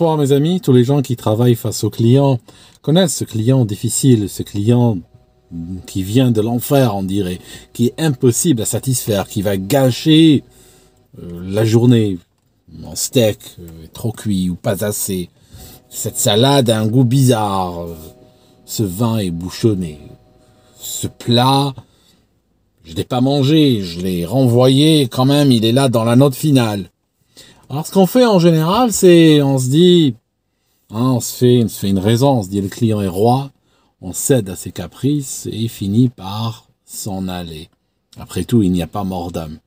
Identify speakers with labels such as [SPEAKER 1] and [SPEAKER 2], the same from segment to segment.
[SPEAKER 1] Bonsoir mes amis, tous les gens qui travaillent face aux clients connaissent ce client difficile, ce client mm, qui vient de l'enfer on dirait, qui est impossible à satisfaire, qui va gâcher euh, la journée Mon steak, euh, est trop cuit ou pas assez, cette salade a un goût bizarre, euh, ce vin est bouchonné, ce plat, je l'ai pas mangé, je l'ai renvoyé quand même, il est là dans la note finale. Alors ce qu'on fait en général, c'est on se dit, hein, on, se fait, se fait une raison, on se dit le client est roi, on cède à ses caprices et il finit par s'en aller. Après tout, il n'y a pas mort d'âme.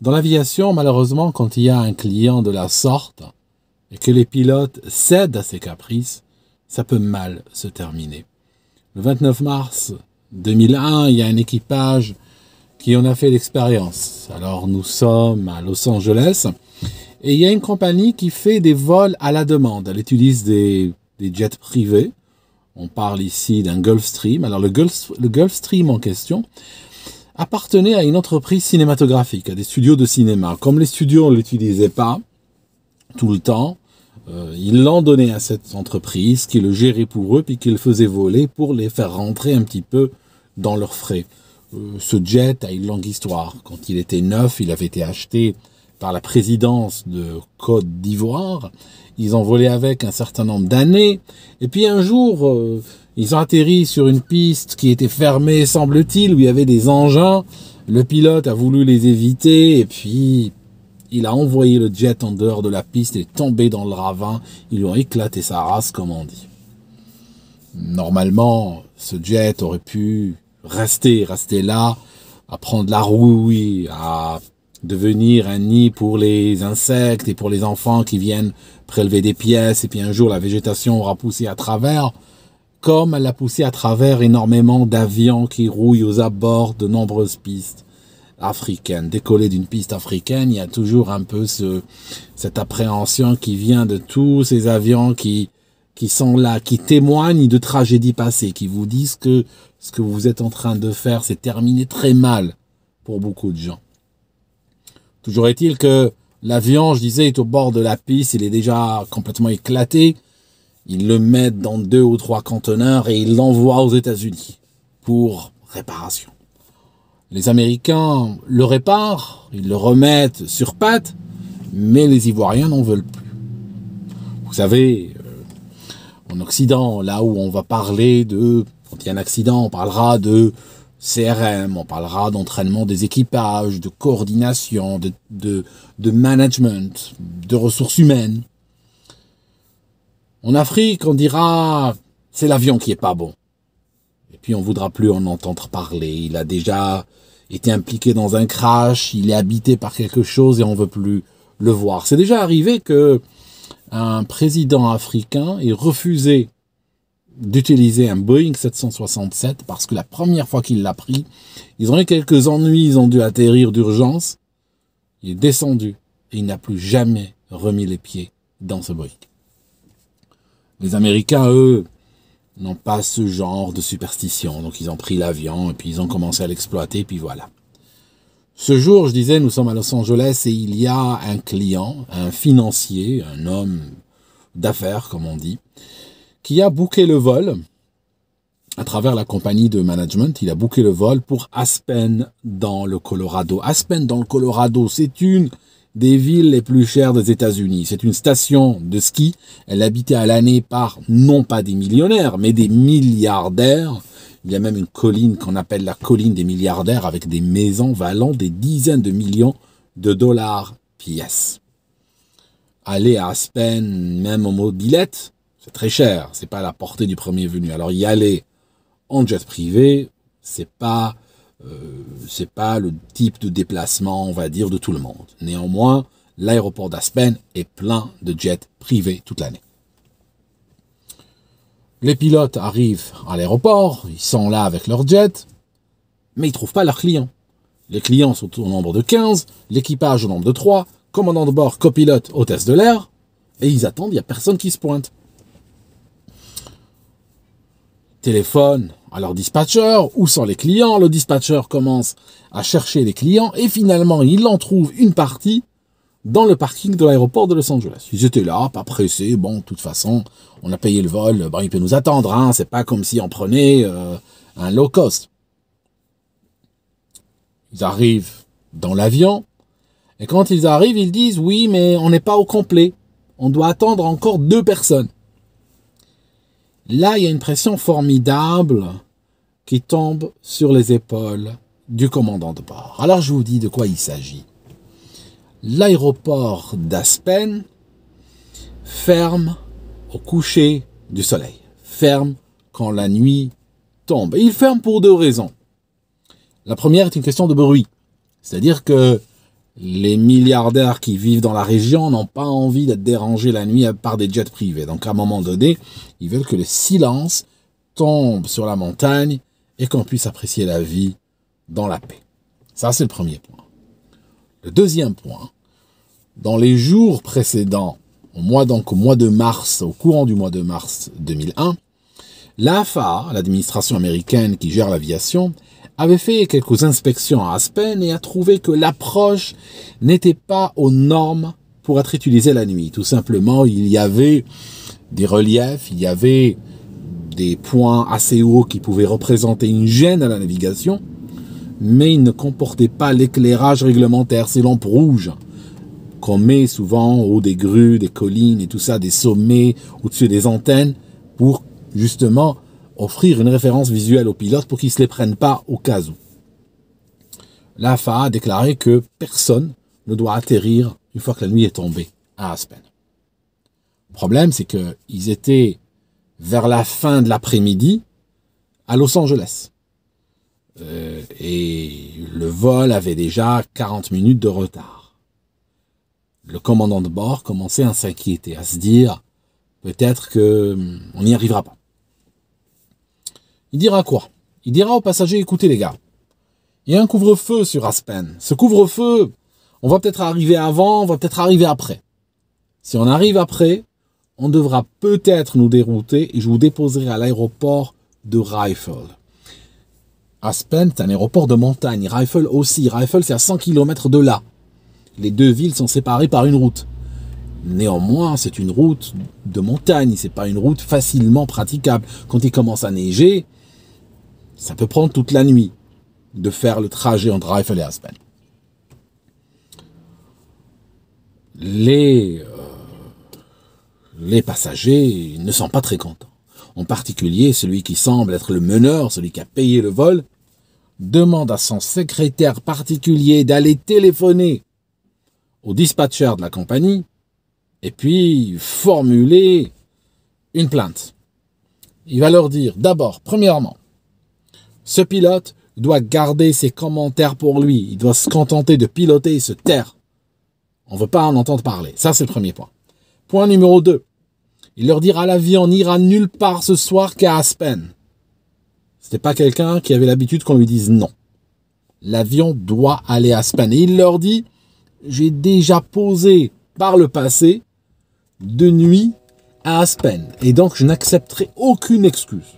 [SPEAKER 1] Dans l'aviation, malheureusement, quand il y a un client de la sorte et que les pilotes cèdent à ses caprices, ça peut mal se terminer. Le 29 mars 2001, il y a un équipage qui en a fait l'expérience. Alors nous sommes à Los Angeles et il y a une compagnie qui fait des vols à la demande. Elle utilise des, jets privés. On parle ici d'un Gulfstream. Alors le, Gulfstream en question appartenait à une entreprise cinématographique, à des studios de cinéma. Comme les studios ne l'utilisaient pas tout le temps, euh, ils l'ont donné à cette entreprise qui le gérait pour eux, puis qui le faisait voler pour les faire rentrer un petit peu dans leurs frais. Euh, ce jet a une longue histoire. Quand il était neuf, il avait été acheté par la présidence de Côte d'Ivoire. Ils ont volé avec un certain nombre d'années. Et puis un jour, euh, ils ont atterri sur une piste qui était fermée, semble-t-il, où il y avait des engins. Le pilote a voulu les éviter et puis il a envoyé le jet en dehors de la piste et tombé dans le ravin. Ils lui ont éclaté sa race, comme on dit. Normalement, ce jet aurait pu rester, rester là, à prendre la rouille, à devenir un nid pour les insectes et pour les enfants qui viennent prélever des pièces, et puis un jour la végétation aura poussé à travers, comme elle a poussé à travers énormément d'avions qui rouillent aux abords de nombreuses pistes africaines. Décoller d'une piste africaine, il y a toujours un peu ce, cette appréhension qui vient de tous ces avions qui, qui sont là, qui témoignent de tragédies passées, qui vous disent que ce que vous êtes en train de faire, c'est terminé très mal pour beaucoup de gens. Toujours est-il que l'avion, je disais, est au bord de la piste, il est déjà complètement éclaté. Ils le mettent dans deux ou trois conteneurs et ils l'envoient aux États-Unis pour réparation. Les Américains le réparent, ils le remettent sur pattes, mais les Ivoiriens n'en veulent plus. Vous savez, euh, en Occident, là où on va parler de, quand il y a un accident, on parlera de CRM, on parlera d'entraînement des équipages, de coordination, de, de, de, management, de ressources humaines. En Afrique, on dira c'est l'avion qui est pas bon. Et puis on voudra plus en entendre parler. Il a déjà été impliqué dans un crash, il est habité par quelque chose et on veut plus le voir. C'est déjà arrivé que un président africain ait refusé d'utiliser un Boeing 767 parce que la première fois qu'il l'a pris, ils ont eu quelques ennuis, ils ont dû atterrir d'urgence. Il est descendu et il n'a plus jamais remis les pieds dans ce Boeing. Les Américains, eux, n'ont pas ce genre de superstition. Donc ils ont pris l'avion et puis ils ont commencé à l'exploiter, puis voilà. Ce jour, je disais, nous sommes à Los Angeles et il y a un client, un financier, un homme d'affaires, comme on dit, qui a booké le vol à travers la compagnie de management. Il a booké le vol pour Aspen dans le Colorado. Aspen dans le Colorado, c'est une des villes les plus chères des États-Unis. C'est une station de ski. Elle est habitée à l'année par non pas des millionnaires, mais des milliardaires. Il y a même une colline qu'on appelle la colline des milliardaires avec des maisons valant des dizaines de millions de dollars pièce. Aller à Aspen, même en mobilette, très cher, c'est pas la portée du premier venu. Alors y aller en jet privé, c'est pas euh, c'est pas le type de déplacement, on va dire, de tout le monde. Néanmoins, l'aéroport d'Aspen est plein de jets privés toute l'année. Les pilotes arrivent à l'aéroport, ils sont là avec leur jet mais ils trouvent pas leurs clients. Les clients sont au nombre de 15, l'équipage au nombre de 3, commandant de bord, copilote, hôtesse de l'air, et ils attendent, il n'y a personne qui se pointe téléphone à leur dispatcher ou sans les clients. Le dispatcher commence à chercher les clients et finalement il en trouve une partie dans le parking de l'aéroport de Los Angeles. Ils étaient là, pas pressés, bon, de toute façon, on a payé le vol, il peut nous attendre, hein. c'est pas comme si on prenait euh, un low cost. Ils arrivent dans l'avion, et quand ils arrivent, ils disent, oui, mais on n'est pas au complet, on doit attendre encore deux personnes. Là, il y a une pression formidable qui tombe sur les épaules du commandant de bord. Alors je vous dis de quoi il s'agit. L'aéroport d'Aspen ferme au coucher du soleil, ferme quand la nuit tombe. Et il ferme pour deux raisons. La première est une question de bruit. C'est-à-dire que les milliardaires qui vivent dans la région n'ont pas envie d'être dérangés la nuit par des jets privés. Donc à un moment donné, ils veulent que le silence tombe sur la montagne et qu'on puisse apprécier la vie dans la paix. Ça, c'est le premier point. Le deuxième point, dans les jours précédents, au mois, donc au mois de mars, au courant du mois de mars 2001, l'AFA, l'administration américaine qui gère l'aviation, avait fait quelques inspections à Aspen et a trouvé que l'approche n'était pas aux normes pour être utilisée la nuit. Tout simplement, il y avait des reliefs, il y avait des points assez hauts qui pouvaient représenter une gêne à la navigation, mais ils ne comportaient pas l'éclairage réglementaire, ces lampes rouges qu'on met souvent au haut des grues, des collines et tout ça, des sommets, au-dessus des antennes, pour justement offrir une référence visuelle aux pilotes pour qu'ils ne se les prennent pas au cas où. L'AFA a déclaré que personne ne doit atterrir une fois que la nuit est tombée à Aspen. Le problème, c'est qu'ils étaient vers la fin de l'après-midi à Los Angeles. Euh, et le vol avait déjà 40 minutes de retard. Le commandant de bord commençait à s'inquiéter, à se dire peut-être qu'on hum, n'y arrivera pas. Il dira quoi Il dira aux passagers, écoutez les gars, il y a un couvre-feu sur Aspen. Ce couvre-feu, on va peut-être arriver avant, on va peut-être arriver après. Si on arrive après, on devra peut-être nous dérouter et je vous déposerai à l'aéroport de Rifle. Aspen, c'est un aéroport de montagne. Rifle aussi. Rifle, c'est à 100 km de là. Les deux villes sont séparées par une route. Néanmoins, c'est une route de montagne. C'est pas une route facilement praticable. Quand il commence à neiger, ça peut prendre toute la nuit de faire le trajet entre drive et Aspen. Les, euh, les passagers ne sont pas très contents. En particulier, celui qui semble être le meneur, celui qui a payé le vol, demande à son secrétaire particulier d'aller téléphoner au dispatcher de la compagnie et puis formuler une plainte. Il va leur dire d'abord, premièrement, ce pilote doit garder ses commentaires pour lui. Il doit se contenter de piloter et se taire. On ne veut pas en entendre parler. Ça, c'est le premier point. Point numéro 2. Il leur dira l'avion n'ira nulle part ce soir qu'à Aspen. C'était pas quelqu'un qui avait l'habitude qu'on lui dise non. L'avion doit aller à Aspen. Et il leur dit, j'ai déjà posé par le passé de nuit à Aspen. Et donc, je n'accepterai aucune excuse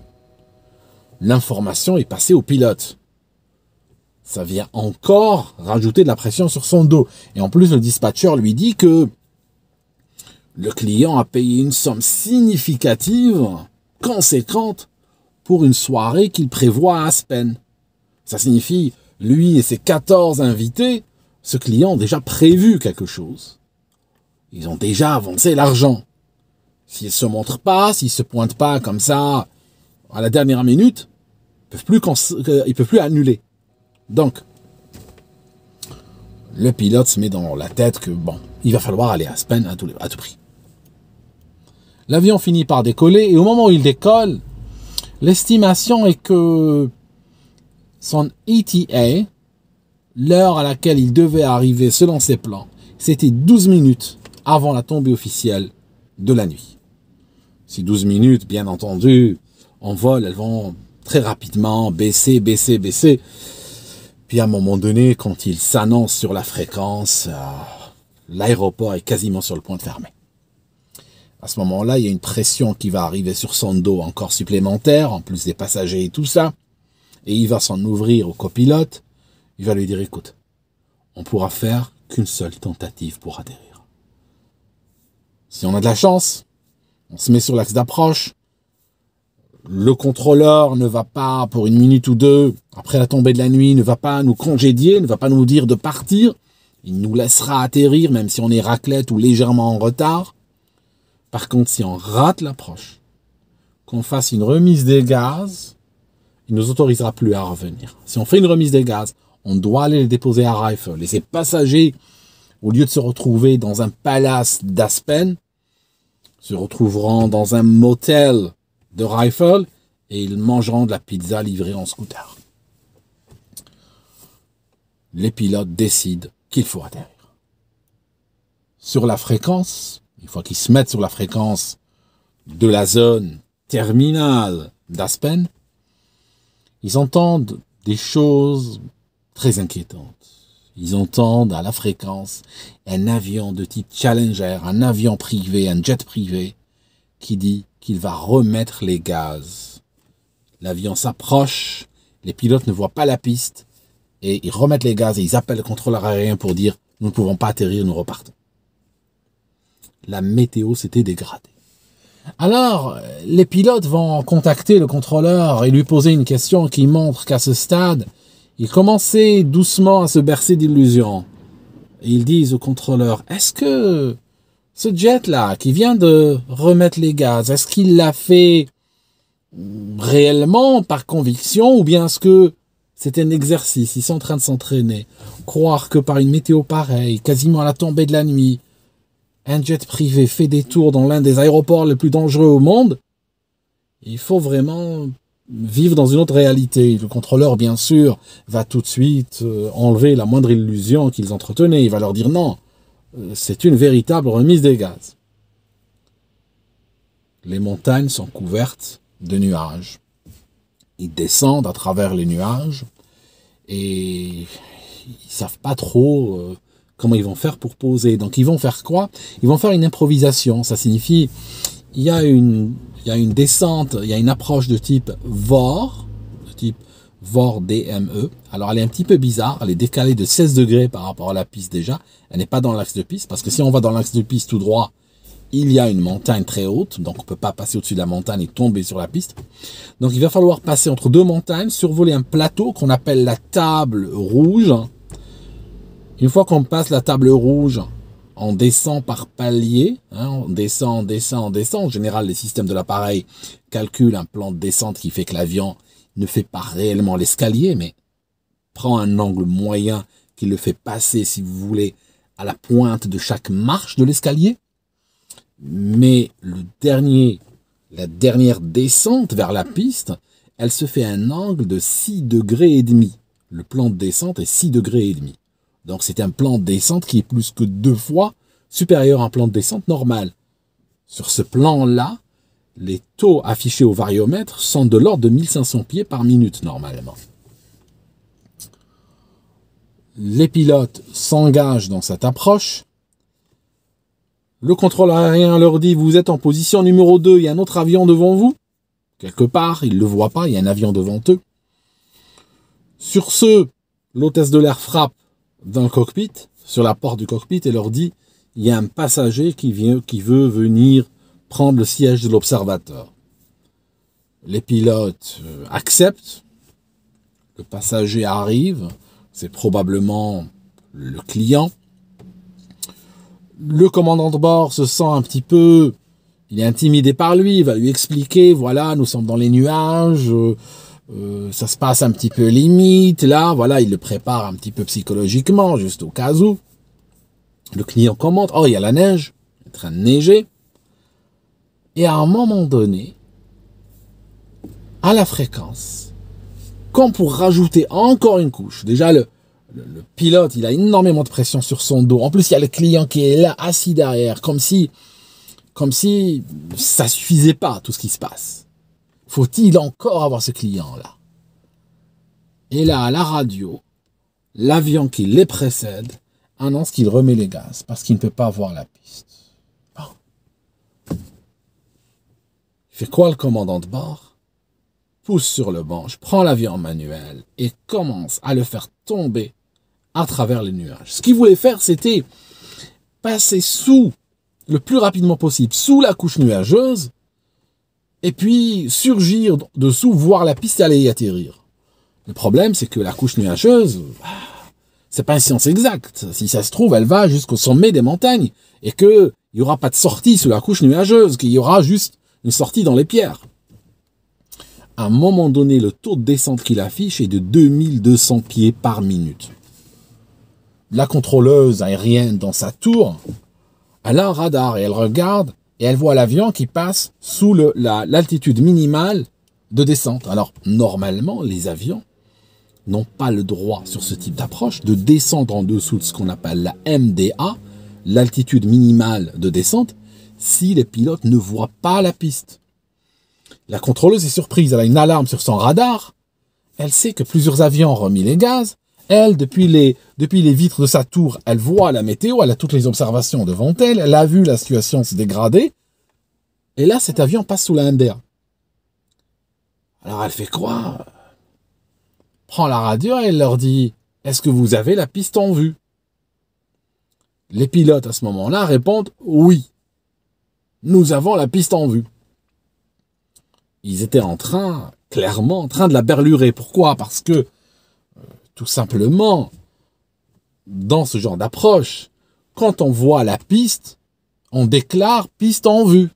[SPEAKER 1] l'information est passée au pilote. Ça vient encore rajouter de la pression sur son dos. Et en plus, le dispatcher lui dit que le client a payé une somme significative, conséquente, pour une soirée qu'il prévoit à Aspen. Ça signifie, lui et ses 14 invités, ce client a déjà prévu quelque chose. Ils ont déjà avancé l'argent. S'ils se montre pas, s'ils se pointe pas comme ça à la dernière minute, peuvent plus, peut plus annuler. Donc, le pilote se met dans la tête que, bon, il va falloir aller à Spain à tout, à tout prix. L'avion finit par décoller et au moment où il décolle, l'estimation est que son ETA, l'heure à laquelle il devait arriver selon ses plans, c'était 12 minutes avant la tombée officielle de la nuit. Ces 12 minutes, bien entendu, en vol, elles vont rapidement, baisser, baisser, baisser. Puis à un moment donné, quand il s'annonce sur la fréquence, euh, l'aéroport est quasiment sur le point de fermer. À ce moment-là, il y a une pression qui va arriver sur son dos encore supplémentaire, en plus des passagers et tout ça. Et il va s'en ouvrir au copilote. Il va lui dire, écoute, on pourra faire qu'une seule tentative pour atterrir. Si on a de la chance, on se met sur l'axe d'approche, le contrôleur ne va pas, pour une minute ou deux, après la tombée de la nuit, ne va pas nous congédier, ne va pas nous dire de partir. Il nous laissera atterrir, même si on est raclette ou légèrement en retard. Par contre, si on rate l'approche, qu'on fasse une remise des gaz, il ne nous autorisera plus à revenir. Si on fait une remise des gaz, on doit aller les déposer à Rifle. Et ces passagers, au lieu de se retrouver dans un palace d'Aspen, se retrouveront dans un motel de Rifle et ils mangeront de la pizza livrée en scooter. Les pilotes décident qu'il faut atterrir. Sur la fréquence, une fois qu'ils se mettent sur la fréquence de la zone terminale d'Aspen, ils entendent des choses très inquiétantes. Ils entendent à la fréquence un avion de type Challenger, un avion privé, un jet privé, qui dit qu'il va remettre les gaz. L'avion s'approche, les pilotes ne voient pas la piste et ils remettent les gaz et ils appellent le contrôleur aérien pour dire nous ne pouvons pas atterrir, nous repartons. La météo s'était dégradée. Alors, les pilotes vont contacter le contrôleur et lui poser une question qui montre qu'à ce stade, ils commençaient doucement à se bercer d'illusions. Ils disent au contrôleur, est-ce que ce jet-là, qui vient de remettre les gaz, est-ce qu'il l'a fait réellement, par conviction, ou bien est-ce que c'était un exercice, ils sont en train de s'entraîner. Croire que par une météo pareille, quasiment à la tombée de la nuit, un jet privé fait des tours dans l'un des aéroports les plus dangereux au monde, il faut vraiment vivre dans une autre réalité. Le contrôleur, bien sûr, va tout de suite euh, enlever la moindre illusion qu'ils entretenaient. Il va leur dire non, euh, c'est une véritable remise des gaz. Les montagnes sont couvertes de nuages. Ils descendent à travers les nuages et ils savent pas trop euh, comment ils vont faire pour poser. Donc ils vont faire quoi Ils vont faire une improvisation. Ça signifie il y a une y a une descente, il y a une approche de type VOR, de type VOR DME. Alors elle est un petit peu bizarre, elle est décalée de 16 degrés par rapport à la piste déjà elle n'est pas dans l'axe de piste, parce que si on va dans l'axe de piste tout droit, il y a une montagne très haute, donc on ne peut pas passer au-dessus de la montagne et tomber sur la piste. Donc il va falloir passer entre deux montagnes, survoler un plateau qu'on appelle la table rouge. Une fois qu'on passe la table rouge, on descend par palier, hein, on descend, on descend, on descend. En général, les systèmes de l'appareil calculent un plan de descente qui fait que l'avion ne fait pas réellement l'escalier, mais prend un angle moyen qui le fait passer, si vous voulez, à la pointe de chaque marche de l'escalier, mais le dernier, la dernière descente vers la piste, elle se fait à un angle de 6 degrés et demi. Le plan de descente est 6 degrés et demi. Donc c'est un plan de descente qui est plus que deux fois supérieur à un plan de descente normal. Sur ce plan-là, les taux affichés au variomètre sont de l'ordre de 1500 pieds par minute normalement les pilotes s'engagent dans cette approche. Le contrôle aérien leur dit, vous êtes en position numéro 2, il y a un autre avion devant vous. Quelque part, ils ne le voient pas, il y a un avion devant eux. Sur ce, l'hôtesse de l'air frappe dans le cockpit, sur la porte du cockpit, et leur dit, il y a un passager qui, vient, qui veut venir prendre le siège de l'observateur. Les pilotes euh, acceptent, le passager arrive, c'est probablement le client. Le commandant de bord se sent un petit peu, il est intimidé par lui, il va lui expliquer, voilà, nous sommes dans les nuages, euh, euh, ça se passe un petit peu limite, là, voilà, il le prépare un petit peu psychologiquement, juste au cas où. Le client commente, oh, il y a la neige, il est en train de neiger. Et à un moment donné, à la fréquence, comme pour rajouter encore une couche. Déjà, le, le, pilote, il a énormément de pression sur son dos. En plus, il y a le client qui est là, assis derrière, comme si, comme si ça suffisait pas, tout ce qui se passe. Faut-il encore avoir ce client-là Et là, à la radio, l'avion qui les précède annonce qu'il remet les gaz parce qu'il ne peut pas voir la piste. Il fait quoi le commandant de bord pousse sur le banc, je prends l'avion manuel et commence à le faire tomber à travers les nuages. Ce qu'il voulait faire, c'était passer sous le plus rapidement possible, sous la couche nuageuse, et puis surgir dessous, voir la piste aller y atterrir. Le problème, c'est que la couche nuageuse, c'est pas une science exacte. Si ça se trouve, elle va jusqu'au sommet des montagnes et que n'y aura pas de sortie sous la couche nuageuse, qu'il y aura juste une sortie dans les pierres à un moment donné, le taux de descente qu'il affiche est de 2200 pieds par minute. La contrôleuse aérienne dans sa tour, elle a un radar et elle regarde et elle voit l'avion qui passe sous l'altitude minimale de descente. Alors normalement, les avions n'ont pas le droit sur ce type d'approche de descendre en dessous de ce qu'on appelle la MDA, l'altitude minimale de descente, si les pilotes ne voient pas la piste. La contrôleuse est surprise, elle a une alarme sur son radar. Elle sait que plusieurs avions ont remis les gaz. Elle, depuis les, depuis les vitres de sa tour, elle voit la météo, elle a toutes les observations devant elle, elle a vu la situation se dégrader. Et là, cet avion passe sous la Alors elle fait quoi Prend la radio et elle leur dit Est-ce que vous avez la piste en vue Les pilotes à ce moment-là répondent Oui, nous avons la piste en vue ils étaient en train, clairement, en train de la berlurer. Pourquoi Parce que, euh, tout simplement, dans ce genre d'approche, quand on voit la piste, on déclare piste en vue.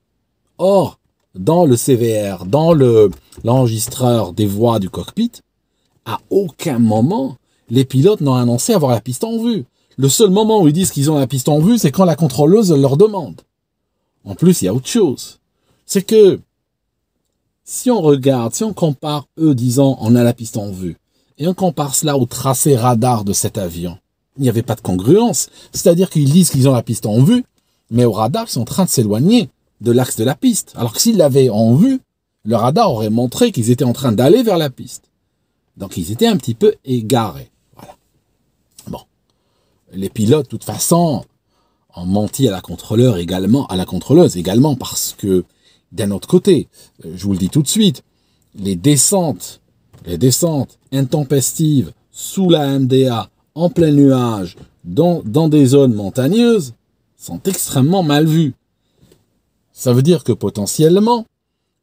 [SPEAKER 1] Or, dans le CVR, dans le l'enregistreur des voix du cockpit, à aucun moment les pilotes n'ont annoncé avoir la piste en vue. Le seul moment où ils disent qu'ils ont la piste en vue, c'est quand la contrôleuse leur demande. En plus, il y a autre chose. C'est que si on regarde, si on compare eux disant on a la piste en vue, et on compare cela au tracé radar de cet avion, il n'y avait pas de congruence. C'est-à-dire qu'ils disent qu'ils ont la piste en vue, mais au radar, ils sont en train de s'éloigner de l'axe de la piste. Alors que s'ils l'avaient en vue, le radar aurait montré qu'ils étaient en train d'aller vers la piste. Donc ils étaient un petit peu égarés. Voilà. Bon. Les pilotes, de toute façon, ont menti à la contrôleur également, à la contrôleuse également, parce que d'un autre côté, euh, je vous le dis tout de suite, les descentes, les descentes intempestives sous la MDA, en plein nuage, dans, dans des zones montagneuses, sont extrêmement mal vues. Ça veut dire que potentiellement,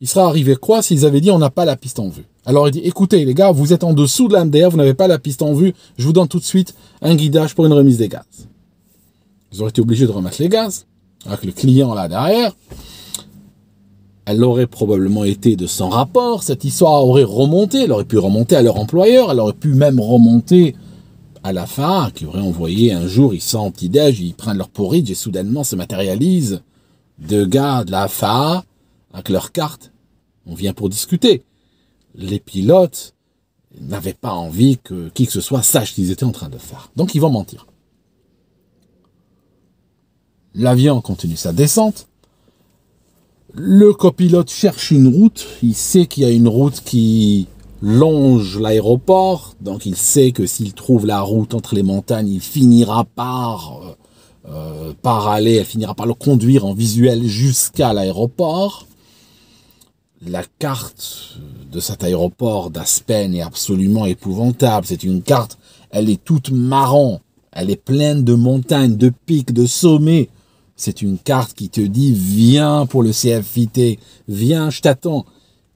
[SPEAKER 1] il sera arrivé quoi s'ils avaient dit on n'a pas la piste en vue Alors il dit écoutez les gars, vous êtes en dessous de la MDA, vous n'avez pas la piste en vue, je vous donne tout de suite un guidage pour une remise des gaz. Ils auraient été obligés de remettre les gaz, avec le client là derrière elle aurait probablement été de sans rapport, cette histoire aurait remonté, elle aurait pu remonter à leur employeur, elle aurait pu même remonter à la FAA, qui aurait envoyé un jour, ils sont petit déj ils prennent leur porridge et soudainement se matérialisent deux gars de la FAA avec leur carte. On vient pour discuter. Les pilotes n'avaient pas envie que qui que ce soit sache qu'ils étaient en train de faire. Donc ils vont mentir. L'avion continue sa descente. Le copilote cherche une route, il sait qu'il y a une route qui longe l'aéroport, donc il sait que s'il trouve la route entre les montagnes, il finira par, euh, euh, par aller, elle finira par le conduire en visuel jusqu'à l'aéroport. La carte de cet aéroport d'Aspen est absolument épouvantable. C'est une carte, elle est toute marron, elle est pleine de montagnes, de pics, de sommets. C'est une carte qui te dit viens pour le CFIT, viens, je t'attends.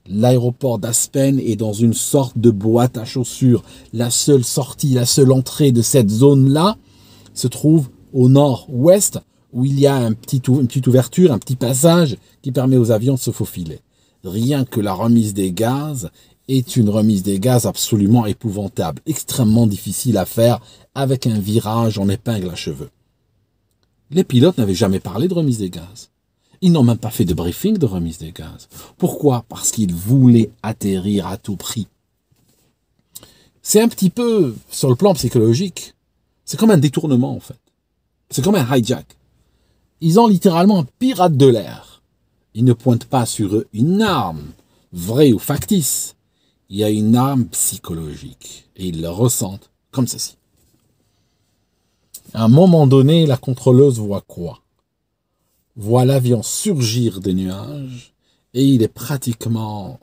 [SPEAKER 1] L'aéroport d'Aspen est dans une sorte de boîte à chaussures. La seule sortie, la seule entrée de cette zone-là se trouve au nord-ouest où il y a un petit, une petite ouverture, un petit passage qui permet aux avions de se faufiler. Rien que la remise des gaz est une remise des gaz absolument épouvantable, extrêmement difficile à faire avec un virage en épingle à cheveux. Les pilotes n'avaient jamais parlé de remise des gaz. Ils n'ont même pas fait de briefing de remise des gaz. Pourquoi Parce qu'ils voulaient atterrir à tout prix. C'est un petit peu, sur le plan psychologique, c'est comme un détournement en fait. C'est comme un hijack. Ils ont littéralement un pirate de l'air. Ils ne pointent pas sur eux une arme, vraie ou factice. Il y a une arme psychologique. Et ils le ressentent comme ceci. À un moment donné, la contrôleuse voit quoi Voit l'avion surgir des nuages et il est pratiquement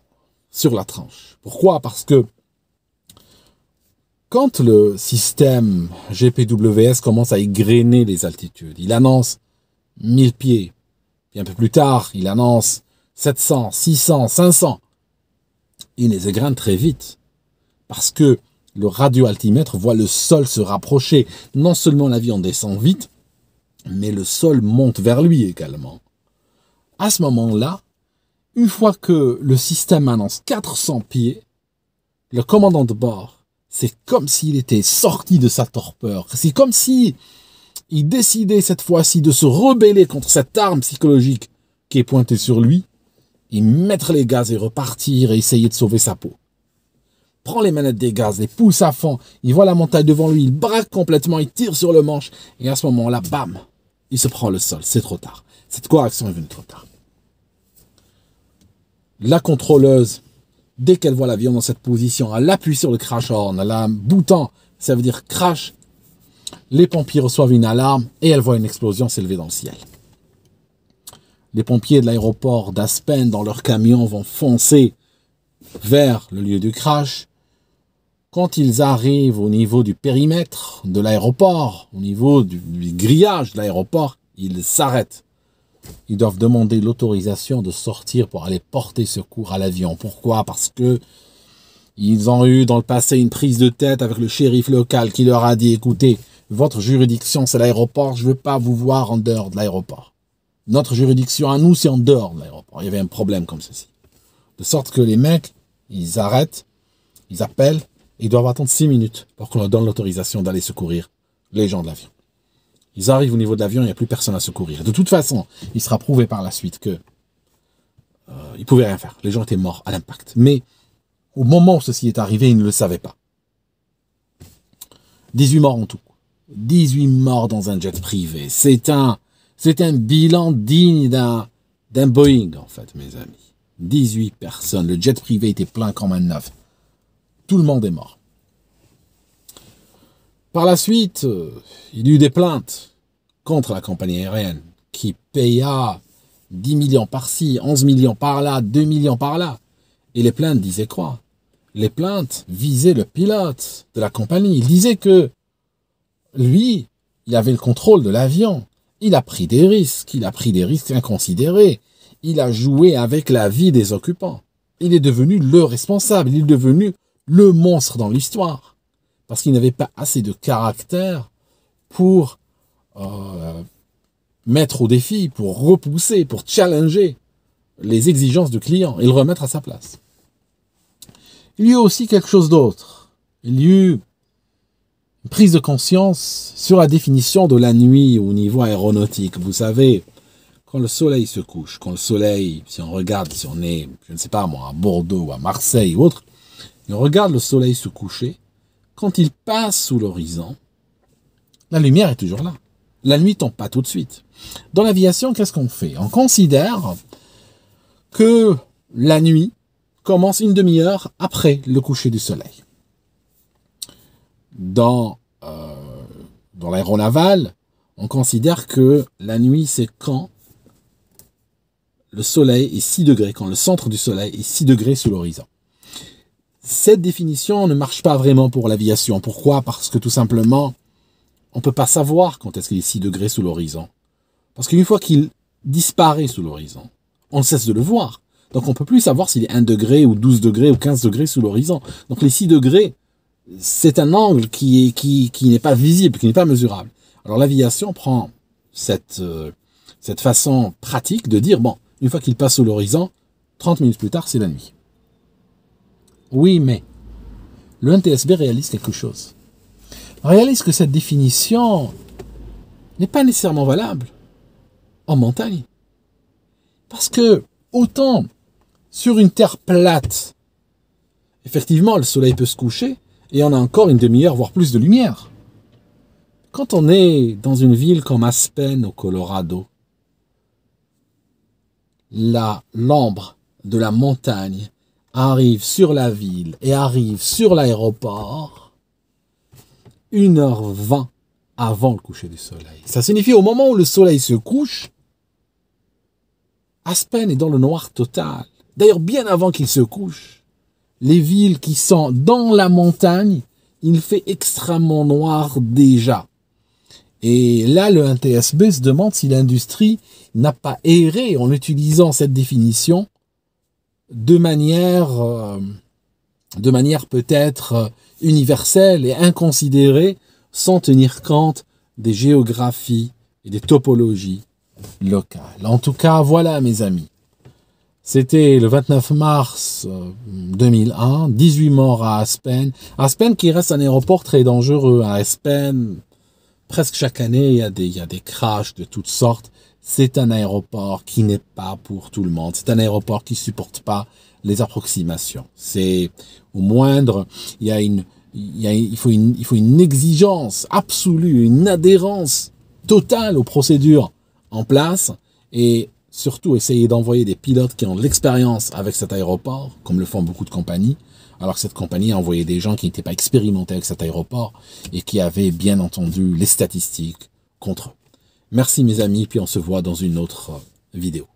[SPEAKER 1] sur la tranche. Pourquoi Parce que quand le système GPWS commence à égréner les altitudes, il annonce 1000 pieds, puis un peu plus tard, il annonce 700, 600, 500. Il les égrène très vite parce que le radio-altimètre voit le sol se rapprocher. Non seulement l'avion descend vite, mais le sol monte vers lui également. À ce moment-là, une fois que le système annonce 400 pieds, le commandant de bord, c'est comme s'il était sorti de sa torpeur. C'est comme s'il décidait cette fois-ci de se rebeller contre cette arme psychologique qui est pointée sur lui, et mettre les gaz et repartir et essayer de sauver sa peau prend les manettes des gaz, les pousse à fond, il voit la montagne devant lui, il braque complètement, il tire sur le manche, et à ce moment-là, bam, il se prend le sol, c'est trop tard. Cette correction est venue trop tard. La contrôleuse, dès qu'elle voit l'avion dans cette position, elle appuie sur le crash horn, elle a ça veut dire crash. Les pompiers reçoivent une alarme et elle voit une explosion s'élever dans le ciel. Les pompiers de l'aéroport d'Aspen, dans leur camion, vont foncer vers le lieu du crash. Quand ils arrivent au niveau du périmètre de l'aéroport, au niveau du, grillage de l'aéroport, ils s'arrêtent. Ils doivent demander l'autorisation de sortir pour aller porter secours à l'avion. Pourquoi Parce que ils ont eu dans le passé une prise de tête avec le shérif local qui leur a dit écoutez, votre juridiction c'est l'aéroport, je ne veux pas vous voir en dehors de l'aéroport. Notre juridiction à nous c'est en dehors de l'aéroport. Il y avait un problème comme ceci. De sorte que les mecs, ils arrêtent, ils appellent, ils doivent attendre 6 minutes pour qu'on leur donne l'autorisation d'aller secourir les gens de l'avion. Ils arrivent au niveau de l'avion, il n'y a plus personne à secourir. De toute façon, il sera prouvé par la suite que euh, pouvaient rien faire. Les gens étaient morts à l'impact. Mais au moment où ceci est arrivé, ils ne le savaient pas. 18 morts en tout. 18 morts dans un jet privé. C'est un, c'est un bilan digne d'un, d'un Boeing, en fait, mes amis. 18 personnes. Le jet privé était plein comme un neuf tout le monde est mort. Par la suite, euh, il y eut des plaintes contre la compagnie aérienne qui paya 10 millions par-ci, 11 millions par-là, 2 millions par-là. Et les plaintes disaient quoi Les plaintes visaient le pilote de la compagnie. Il disait que lui, il avait le contrôle de l'avion. Il a pris des risques, il a pris des risques inconsidérés. Il a joué avec la vie des occupants. Il est devenu le responsable, il est devenu le monstre dans l'histoire, parce qu'il n'avait pas assez de caractère pour euh, mettre au défi, pour repousser, pour challenger les exigences du client et le remettre à sa place. Il y a aussi quelque chose d'autre. Il y a eu une prise de conscience sur la définition de la nuit au niveau aéronautique. Vous savez, quand le soleil se couche, quand le soleil, si on regarde, si on est, je ne sais pas moi, à Bordeaux, à Marseille ou autre, on regarde le soleil se coucher, quand il passe sous l'horizon, la lumière est toujours là. La nuit tombe pas tout de suite. Dans l'aviation, qu'est-ce qu'on fait On considère que la nuit commence une demi-heure après le coucher du soleil. Dans, euh, dans l'aéronaval, on considère que la nuit, c'est quand le soleil est 6 degrés, quand le centre du soleil est 6 degrés sous l'horizon cette définition ne marche pas vraiment pour l'aviation. Pourquoi Parce que tout simplement, on ne peut pas savoir quand est-ce qu'il est 6 degrés sous l'horizon. Parce qu'une fois qu'il disparaît sous l'horizon, on cesse de le voir. Donc on ne peut plus savoir s'il est 1 degré ou 12 degrés ou 15 degrés sous l'horizon. Donc les 6 degrés, c'est un angle qui, est, qui, qui n'est pas visible, qui n'est pas mesurable. Alors l'aviation prend cette, euh, cette façon pratique de dire, bon, une fois qu'il passe sous l'horizon, 30 minutes plus tard, c'est la nuit. Oui, mais le NTSB réalise quelque chose. réalise que cette définition n'est pas nécessairement valable en montagne. Parce que autant sur une terre plate, effectivement, le soleil peut se coucher et on a encore une demi-heure, voire plus de lumière. Quand on est dans une ville comme Aspen au Colorado, la l'ambre de la montagne arrive sur la ville et arrive sur l'aéroport 1h20 avant le coucher du soleil. Ça signifie au moment où le soleil se couche, Aspen est dans le noir total. D'ailleurs, bien avant qu'il se couche, les villes qui sont dans la montagne, il fait extrêmement noir déjà. Et là, le NTSB se demande si l'industrie n'a pas erré en utilisant cette définition de manière, euh, de manière peut-être euh, universelle et inconsidérée, sans tenir compte des géographies et des topologies locales. En tout cas, voilà mes amis. C'était le 29 mars 2001, euh, 18 morts à Aspen. Aspen qui reste un aéroport très dangereux. À Aspen, presque chaque année, il y a des, il y a des crashs de toutes sortes c'est un aéroport qui n'est pas pour tout le monde. C'est un aéroport qui supporte pas les approximations. C'est au moindre, il y a une, il, y a, il, faut une, il faut une exigence absolue, une adhérence totale aux procédures en place et surtout essayer d'envoyer des pilotes qui ont de l'expérience avec cet aéroport, comme le font beaucoup de compagnies, alors cette compagnie a envoyé des gens qui n'étaient pas expérimentés avec cet aéroport et qui avaient bien entendu les statistiques contre eux. Merci mes amis, puis on se voit dans une autre euh, vidéo.